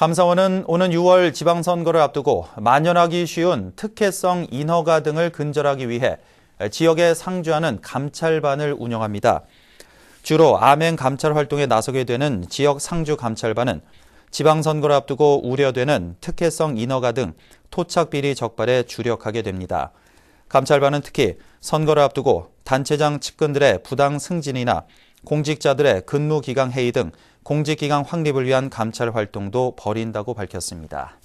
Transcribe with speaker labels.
Speaker 1: 감사원은 오는 6월 지방선거를 앞두고 만연하기 쉬운 특혜성 인허가 등을 근절하기 위해 지역에 상주하는 감찰반을 운영합니다. 주로 암행 감찰 활동에 나서게 되는 지역 상주 감찰반은 지방선거를 앞두고 우려되는 특혜성 인허가 등 토착비리 적발에 주력하게 됩니다. 감찰반은 특히 선거를 앞두고 단체장 측근들의 부당 승진이나 공직자들의 근무 기강 회의 등 공직 기강 확립을 위한 감찰 활동도 벌인다고 밝혔습니다.